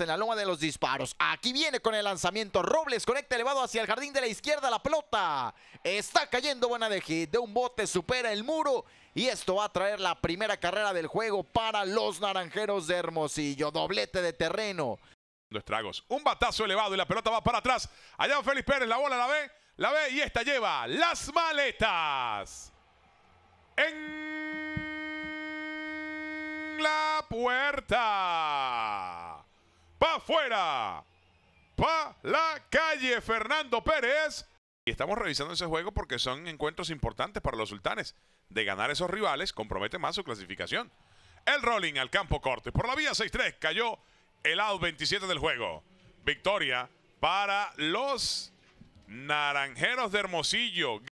en la loma de los disparos. Aquí viene con el lanzamiento. Robles conecta este elevado hacia el jardín de la izquierda. La pelota está cayendo buena de De un bote supera el muro. Y esto va a traer la primera carrera del juego para los naranjeros de Hermosillo. Doblete de terreno. Los tragos. Un batazo elevado y la pelota va para atrás. Allá va Félix Pérez. La bola la ve. La ve y esta lleva las maletas. En la puerta. ¡Fuera! Pa la calle Fernando Pérez. Y estamos revisando ese juego porque son encuentros importantes para los sultanes. De ganar esos rivales compromete más su clasificación. El rolling al campo corte Por la vía 6-3 cayó el out 27 del juego. Victoria para los Naranjeros de Hermosillo.